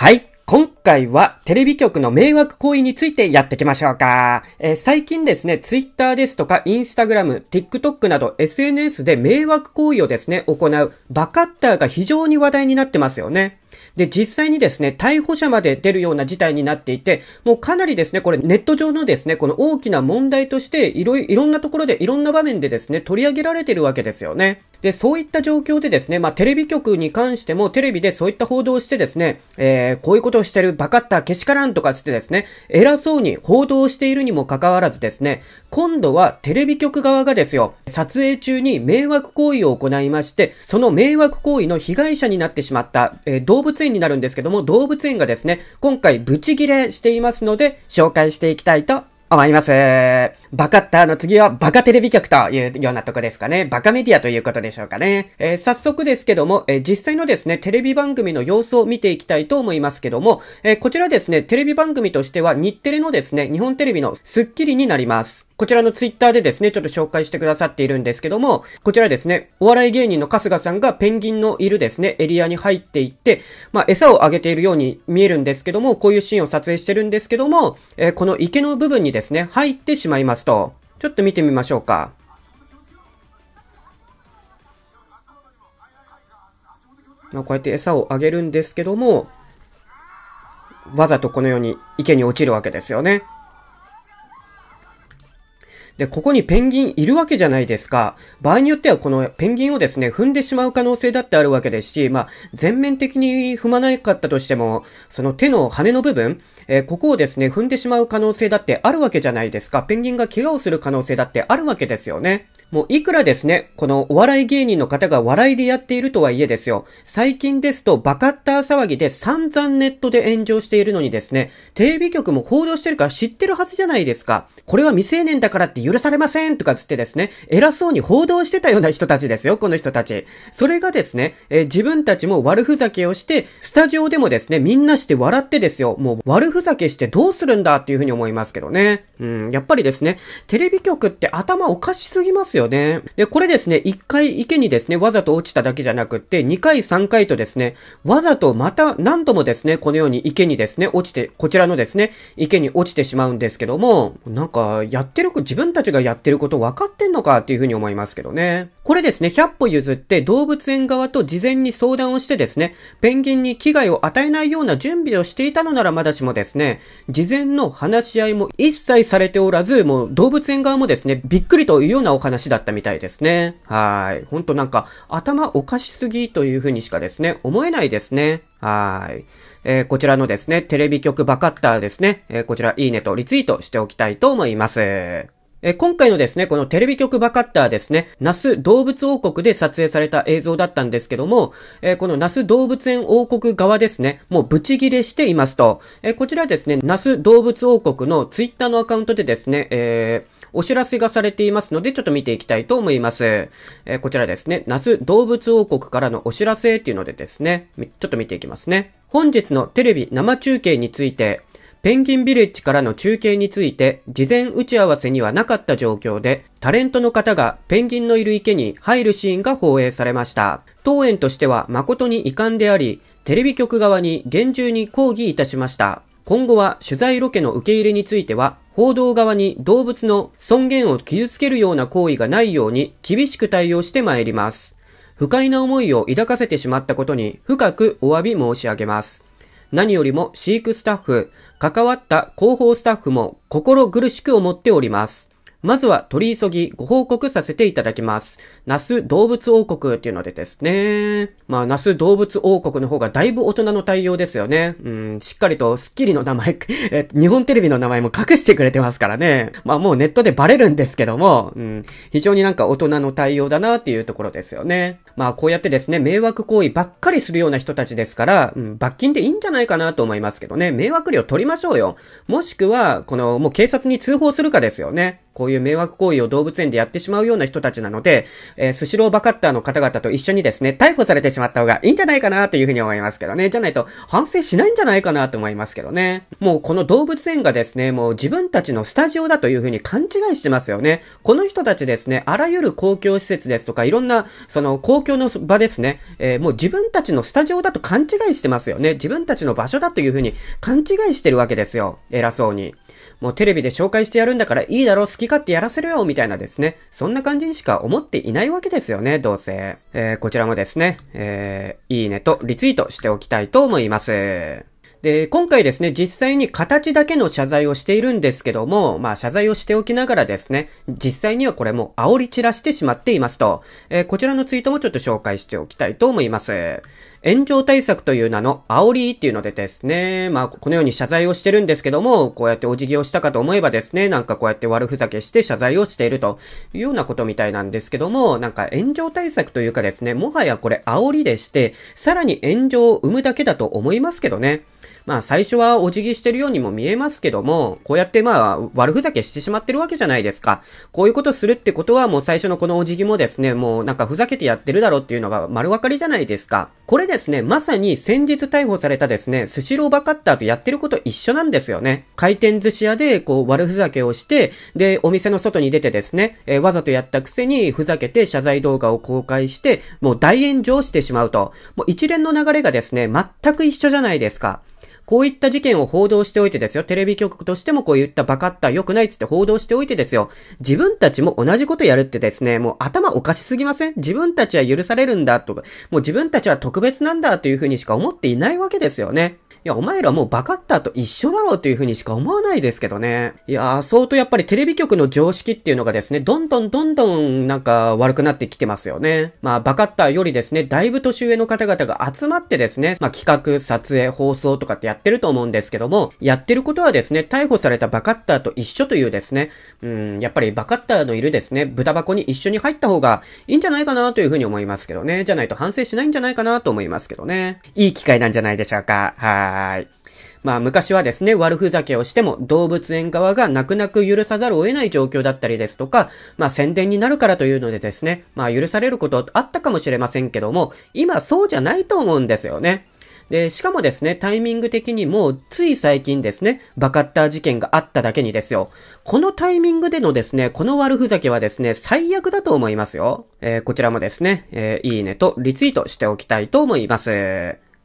はい。今回はテレビ局の迷惑行為についてやっていきましょうか。えー、最近ですね、Twitter ですとか Instagram、TikTok など SNS で迷惑行為をですね、行うバカッターが非常に話題になってますよね。で、実際にですね、逮捕者まで出るような事態になっていて、もうかなりですね、これネット上のですね、この大きな問題として、いろいろんなところでいろんな場面でですね、取り上げられてるわけですよね。で、そういった状況でですね、まあ、テレビ局に関しても、テレビでそういった報道をしてですね、えー、こういうことをしてる、バカったけしからんとかつってですね、偉そうに報道しているにもかかわらずですね、今度はテレビ局側がですよ、撮影中に迷惑行為を行いまして、その迷惑行為の被害者になってしまった、えー、動物園になるんですけども、動物園がですね、今回ブチギレしていますので、紹介していきたいと思います。バカッターの次はバカテレビ局というようなとこですかね。バカメディアということでしょうかね。えー、早速ですけども、えー、実際のですね、テレビ番組の様子を見ていきたいと思いますけども、えー、こちらですね、テレビ番組としては日テレのですね、日本テレビのスッキリになります。こちらのツイッターでですね、ちょっと紹介してくださっているんですけども、こちらですね、お笑い芸人の春日さんがペンギンのいるですね、エリアに入っていって、まあ、餌をあげているように見えるんですけども、こういうシーンを撮影してるんですけども、えー、この池の部分にですね、入ってしまいますと、ちょっと見てみましょうか。まあ、こうやって餌をあげるんですけども、わざとこのように池に落ちるわけですよね。で、ここにペンギンいるわけじゃないですか。場合によってはこのペンギンをですね、踏んでしまう可能性だってあるわけですし、まあ、全面的に踏まなかったとしても、その手の羽の部分、えー、ここをですね、踏んでしまう可能性だってあるわけじゃないですか。ペンギンが怪我をする可能性だってあるわけですよね。もういくらですね、このお笑い芸人の方が笑いでやっているとはいえですよ、最近ですとバカッター騒ぎで散々ネットで炎上しているのにですね、テレビ局も報道してるから知ってるはずじゃないですか。これは未成年だからって許されませんとかつってですね、偉そうに報道してたような人たちですよ、この人たち。それがですね、えー、自分たちも悪ふざけをして、スタジオでもですね、みんなして笑ってですよ、もう悪ふざけしてどうするんだっていうふうに思いますけどね。うん、やっぱりですね、テレビ局って頭おかしすぎますよよね。で、これですね、1回池にですね、わざと落ちただけじゃなくって、2回3回とですね、わざとまた何度もですね、このように池にですね、落ちて、こちらのですね、池に落ちてしまうんですけども、なんか、やってる、自分たちがやってること分かってんのかっていうふうに思いますけどね。これですね、100歩譲って動物園側と事前に相談をしてですね、ペンギンに危害を与えないような準備をしていたのならまだしもですね、事前の話し合いも一切されておらず、もう動物園側もですね、びっくりというようなお話士だったみたいですね。はい。ほんとなんか、頭おかしすぎというふうにしかですね、思えないですね。はい。えー、こちらのですね、テレビ局バカッターですね、えー、こちらいいねとリツイートしておきたいと思います。え今回のですね、このテレビ局バカッターですね、ナス動物王国で撮影された映像だったんですけども、えこのナス動物園王国側ですね、もうブチギレしていますと、えこちらですね、ナス動物王国のツイッターのアカウントでですね、えーお知らせがされていますので、ちょっと見ていきたいと思います。えこちらですね、那須動物王国からのお知らせっていうのでですね、ちょっと見ていきますね。本日のテレビ生中継について、ペンギンビレッジからの中継について、事前打ち合わせにはなかった状況で、タレントの方がペンギンのいる池に入るシーンが放映されました。当園としては誠に遺憾であり、テレビ局側に厳重に抗議いたしました。今後は取材ロケの受け入れについては報道側に動物の尊厳を傷つけるような行為がないように厳しく対応してまいります。不快な思いを抱かせてしまったことに深くお詫び申し上げます。何よりも飼育スタッフ、関わった広報スタッフも心苦しく思っております。まずは取り急ぎご報告させていただきます。那須動物王国っていうのでですね。まあ、那須動物王国の方がだいぶ大人の対応ですよね。うん、しっかりとスッキリの名前、え日本テレビの名前も隠してくれてますからね。まあもうネットでバレるんですけども、うん、非常になんか大人の対応だなっていうところですよね。まあこうやってですね、迷惑行為ばっかりするような人たちですから、うん、罰金でいいんじゃないかなと思いますけどね。迷惑料取りましょうよ。もしくは、この、もう警察に通報するかですよね。こういう迷惑行為を動物園でやってしまうような人たちなので、えー、スシローバカッターの方々と一緒にですね、逮捕されてしまった方がいいんじゃないかなというふうに思いますけどね。じゃないと反省しないんじゃないかなと思いますけどね。もうこの動物園がですね、もう自分たちのスタジオだというふうに勘違いしてますよね。この人たちですね、あらゆる公共施設ですとか、いろんな、その公共の場ですね、えー、もう自分たちのスタジオだと勘違いしてますよね。自分たちの場所だというふうに勘違いしてるわけですよ。偉そうに。もうテレビで紹介してやるんだからいいだろ、好き勝手やらせるよ、みたいなですね。そんな感じにしか思っていないわけですよね、どうせ。えー、こちらもですね、えー、いいねとリツイートしておきたいと思います。で、今回ですね、実際に形だけの謝罪をしているんですけども、まあ謝罪をしておきながらですね、実際にはこれも煽り散らしてしまっていますと、えー、こちらのツイートもちょっと紹介しておきたいと思います。炎上対策という名の煽りっていうのでですね、まあ、このように謝罪をしてるんですけども、こうやってお辞儀をしたかと思えばですね、なんかこうやって悪ふざけして謝罪をしているというようなことみたいなんですけども、なんか炎上対策というかですね、もはやこれ煽りでして、さらに炎上を生むだけだと思いますけどね。まあ最初はお辞儀してるようにも見えますけども、こうやってまあ悪ふざけしてしまってるわけじゃないですか。こういうことするってことはもう最初のこのお辞儀もですね、もうなんかふざけてやってるだろうっていうのが丸分かりじゃないですか。これですね、まさに先日逮捕されたですね、スシローバカッターとやってること一緒なんですよね。回転寿司屋でこう悪ふざけをして、で、お店の外に出てですね、えー、わざとやったくせにふざけて謝罪動画を公開して、もう大炎上してしまうと。もう一連の流れがですね、全く一緒じゃないですか。こういった事件を報道しておいてですよ。テレビ局としてもこういったバカった良くないっつって報道しておいてですよ。自分たちも同じことやるってですね、もう頭おかしすぎません自分たちは許されるんだとか、もう自分たちは特別なんだというふうにしか思っていないわけですよね。いや、お前らもうバカッターと一緒だろうというふうにしか思わないですけどね。いやー、相当やっぱりテレビ局の常識っていうのがですね、どんどんどんどんなんか悪くなってきてますよね。まあ、バカッターよりですね、だいぶ年上の方々が集まってですね、まあ企画、撮影、放送とかってやっってると思うんですけども、やってることはですね、逮捕されたバカッターと一緒というですね、うん、やっぱりバカッターのいるですね、豚箱に一緒に入った方がいいんじゃないかなというふうに思いますけどね。じゃないと反省しないんじゃないかなと思いますけどね。いい機会なんじゃないでしょうか。はーい。まあ昔はですね、悪ふざけをしても動物園側が泣く泣く許さざるを得ない状況だったりですとか、まあ宣伝になるからというのでですね、まあ許されることあったかもしれませんけども、今そうじゃないと思うんですよね。で、しかもですね、タイミング的にも、つい最近ですね、バカッター事件があっただけにですよ。このタイミングでのですね、この悪ふざけはですね、最悪だと思いますよ。えー、こちらもですね、えー、いいねとリツイートしておきたいと思います。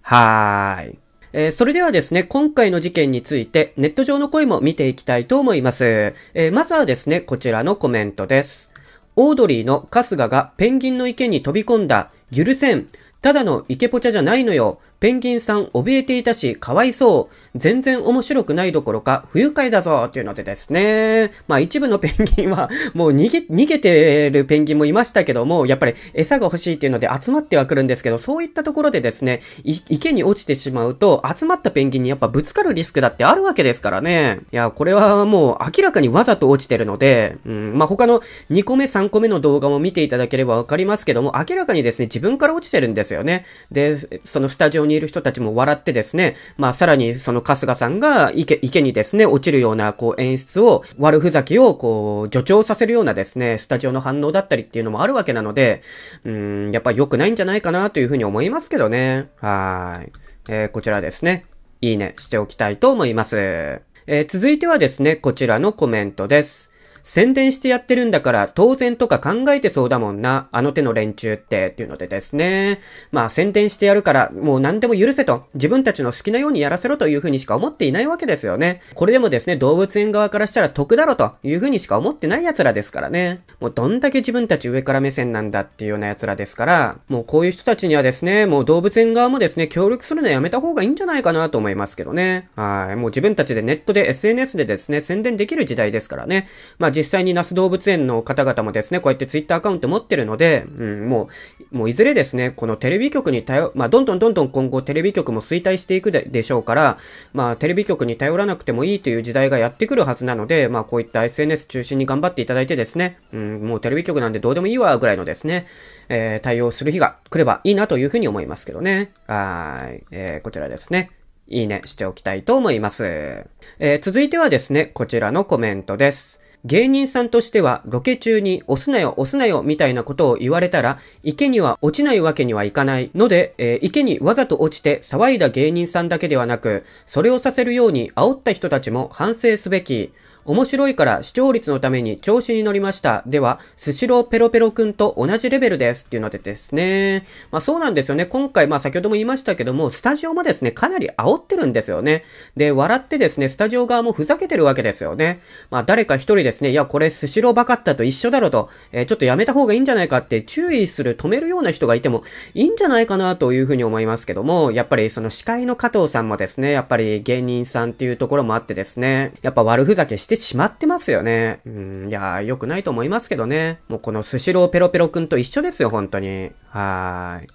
はーい。えー、それではですね、今回の事件について、ネット上の声も見ていきたいと思います。えー、まずはですね、こちらのコメントです。オードリーの春日がペンギンの池に飛び込んだ。許せん。ただのイケポチャじゃないのよ。ペンギンさん怯えていたし、かわいそう。全然面白くないどころか、不愉快だぞっていうのでですね。まあ一部のペンギンは、もう逃げ、逃げてるペンギンもいましたけども、やっぱり餌が欲しいっていうので集まってはくるんですけど、そういったところでですね、池に落ちてしまうと、集まったペンギンにやっぱぶつかるリスクだってあるわけですからね。いや、これはもう明らかにわざと落ちてるので、うん、まあ他の2個目3個目の動画も見ていただければわかりますけども、明らかにですね、自分から落ちてるんですよね。で、そのスタジオにいる人たちも笑ってですね、まあさらにその春日さんが池、池にですね、落ちるようなこう演出を、悪ふざけをこう助長させるようなですね、スタジオの反応だったりっていうのもあるわけなので、うん、やっぱ良くないんじゃないかなというふうに思いますけどね。はい。えー、こちらですね。いいねしておきたいと思います。えー、続いてはですね、こちらのコメントです。宣伝してやってるんだから当然とか考えてそうだもんな、あの手の連中って、っていうのでですね。まあ宣伝してやるから、もう何でも許せと、自分たちの好きなようにやらせろというふうにしか思っていないわけですよね。これでもですね、動物園側からしたら得だろというふうにしか思ってない奴らですからね。もうどんだけ自分たち上から目線なんだっていうような奴らですから、もうこういう人たちにはですね、もう動物園側もですね、協力するのやめた方がいいんじゃないかなと思いますけどね。はい。もう自分たちでネットで SNS でですね、宣伝できる時代ですからね。まあ実際に那須動物園の方々もですね、こうやってツイッターアカウント持ってるので、うん、もう、もういずれですね、このテレビ局に頼、まあ、どんどんどんどん今後テレビ局も衰退していくでしょうから、まあ、テレビ局に頼らなくてもいいという時代がやってくるはずなので、まあ、こういった SNS 中心に頑張っていただいてですね、うん、もうテレビ局なんでどうでもいいわ、ぐらいのですね、えー、対応する日が来ればいいなというふうに思いますけどね。はい。えー、こちらですね。いいねしておきたいと思います。えー、続いてはですね、こちらのコメントです。芸人さんとしてはロケ中に押すなよ押すなよみたいなことを言われたら池には落ちないわけにはいかないので、えー、池にわざと落ちて騒いだ芸人さんだけではなくそれをさせるように煽った人たちも反省すべき面白いから視聴率のために調子に乗りました。では、スシローペロペロくんと同じレベルですっていうのでですね。まあそうなんですよね。今回、まあ先ほども言いましたけども、スタジオもですね、かなり煽ってるんですよね。で、笑ってですね、スタジオ側もふざけてるわけですよね。まあ誰か一人ですね、いや、これスシローバカったと一緒だろと、えー、ちょっとやめた方がいいんじゃないかって注意する、止めるような人がいてもいいんじゃないかなというふうに思いますけども、やっぱりその司会の加藤さんもですね、やっぱり芸人さんっていうところもあってですね、やっぱ悪ふざけしてしてしまってますよね。うん、いやー、良くないと思いますけどね。もうこのスシローペロペロくんと一緒ですよ、本当に。はーい。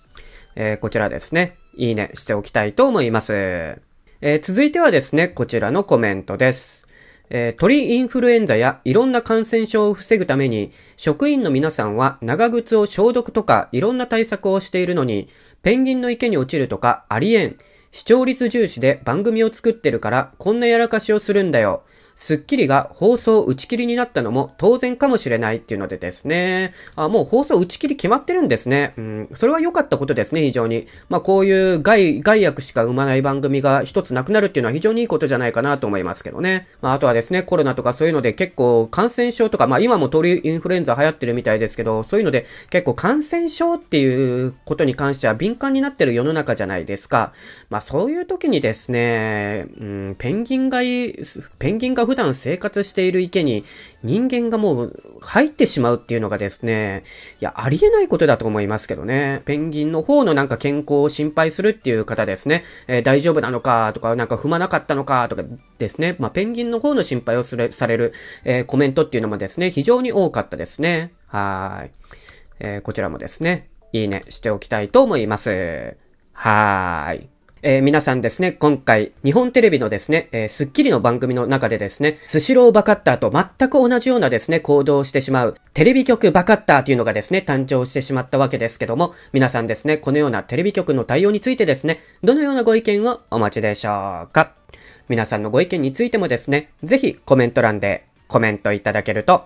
えー、こちらですね。いいねしておきたいと思います。えー、続いてはですね、こちらのコメントです。えー、鳥インフルエンザやいろんな感染症を防ぐために、職員の皆さんは長靴を消毒とかいろんな対策をしているのに、ペンギンの池に落ちるとかありえん。視聴率重視で番組を作ってるからこんなやらかしをするんだよ。スッキリが放送打ち切りになったのも当然かもしれないっていうのでですね。あ、もう放送打ち切り決まってるんですね。うん、それは良かったことですね、非常に。まあ、こういう害、外悪しか生まない番組が一つなくなるっていうのは非常にいいことじゃないかなと思いますけどね。まあ、あとはですね、コロナとかそういうので結構感染症とか、まあ、今も鳥インフルエンザ流行ってるみたいですけど、そういうので結構感染症っていうことに関しては敏感になってる世の中じゃないですか。まあ、そういう時にですね、うん、ペンギンがい、ペンギンが普段生活している池に人間がもう入ってしまうっていうのがですね、いや、ありえないことだと思いますけどね。ペンギンの方のなんか健康を心配するっていう方ですね、えー、大丈夫なのかとか、なんか踏まなかったのかとかですね、まあ、ペンギンの方の心配をする、される、えー、コメントっていうのもですね、非常に多かったですね。はい。えー、こちらもですね、いいねしておきたいと思います。はーい。えー、皆さんですね、今回、日本テレビのですね、えー、スッキリの番組の中でですね、スシローバカッターと全く同じようなですね、行動をしてしまう、テレビ局バカッターというのがですね、誕生してしまったわけですけども、皆さんですね、このようなテレビ局の対応についてですね、どのようなご意見をお待ちでしょうか皆さんのご意見についてもですね、ぜひコメント欄でコメントいただけると